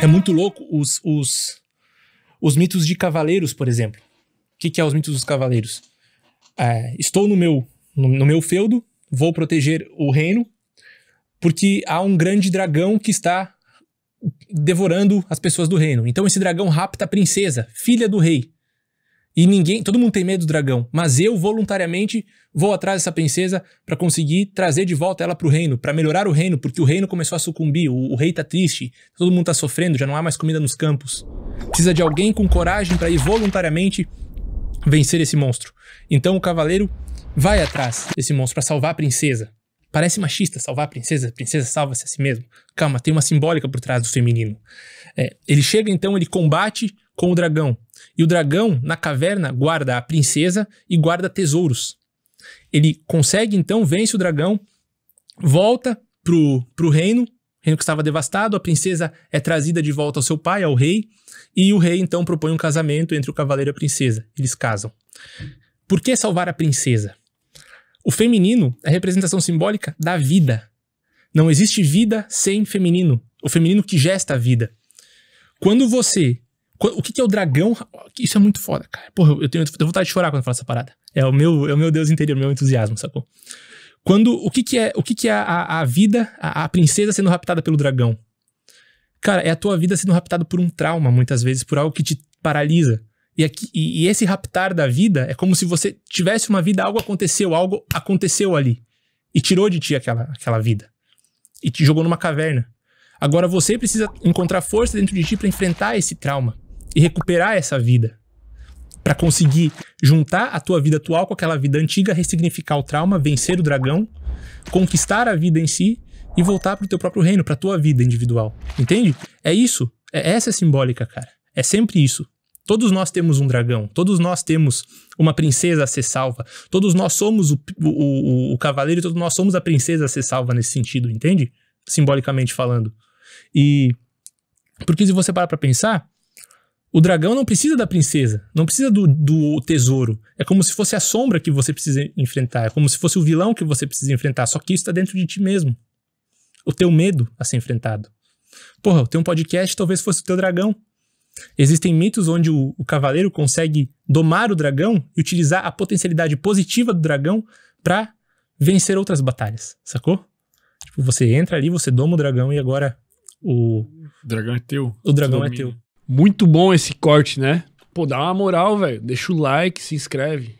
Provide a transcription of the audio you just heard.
É muito louco os, os, os mitos de cavaleiros, por exemplo. O que, que é os mitos dos cavaleiros? É, estou no meu, no, no meu feudo, vou proteger o reino, porque há um grande dragão que está devorando as pessoas do reino. Então esse dragão rapta a princesa, filha do rei. E ninguém, todo mundo tem medo do dragão, mas eu voluntariamente vou atrás dessa princesa para conseguir trazer de volta ela para o reino, para melhorar o reino, porque o reino começou a sucumbir, o, o, rei tá triste, todo mundo tá sofrendo, já não há mais comida nos campos. Precisa de alguém com coragem para ir voluntariamente vencer esse monstro. Então o cavaleiro vai atrás desse monstro para salvar a princesa. Parece machista salvar a princesa, a princesa salva-se a si mesmo Calma, tem uma simbólica por trás do feminino. É, ele chega então, ele combate com o dragão. E o dragão, na caverna, guarda a princesa e guarda tesouros. Ele consegue, então, vence o dragão, volta pro, pro reino, reino que estava devastado, a princesa é trazida de volta ao seu pai, ao rei, e o rei, então, propõe um casamento entre o cavaleiro e a princesa. Eles casam. Por que salvar a princesa? O feminino é a representação simbólica da vida. Não existe vida sem feminino. O feminino que gesta a vida. Quando você o que, que é o dragão? Isso é muito foda, cara. Porra, eu tenho, eu tenho vontade de chorar quando eu falo essa parada. É o meu, é o meu Deus interior, meu entusiasmo, sacou? Quando, o que, que é, o que, que é a, a vida, a, a princesa sendo raptada pelo dragão? Cara, é a tua vida sendo raptada por um trauma, muitas vezes, por algo que te paralisa. E, aqui, e, e esse raptar da vida é como se você tivesse uma vida, algo aconteceu, algo aconteceu ali. E tirou de ti aquela, aquela vida. E te jogou numa caverna. Agora você precisa encontrar força dentro de ti para enfrentar esse trauma e recuperar essa vida. Para conseguir juntar a tua vida atual com aquela vida antiga, ressignificar o trauma, vencer o dragão, conquistar a vida em si e voltar para o teu próprio reino, para tua vida individual. Entende? É isso. É essa é simbólica, cara. É sempre isso. Todos nós temos um dragão, todos nós temos uma princesa a ser salva, todos nós somos o, o, o, o cavaleiro, todos nós somos a princesa a ser salva nesse sentido, entende? Simbolicamente falando. E. Porque se você parar pra pensar, o dragão não precisa da princesa, não precisa do, do, tesouro. É como se fosse a sombra que você precisa enfrentar, é como se fosse o vilão que você precisa enfrentar, só que isso está dentro de ti mesmo. O teu medo a ser enfrentado. Porra, o um podcast talvez fosse o teu dragão. Existem mitos onde o, o cavaleiro consegue domar o dragão e utilizar a potencialidade positiva do dragão para vencer outras batalhas, sacou? Tipo, você entra ali, você doma o dragão e agora o. O dragão é teu. O dragão é teu. Muito bom esse corte, né? Pô, dá uma moral, velho. Deixa o like, se inscreve.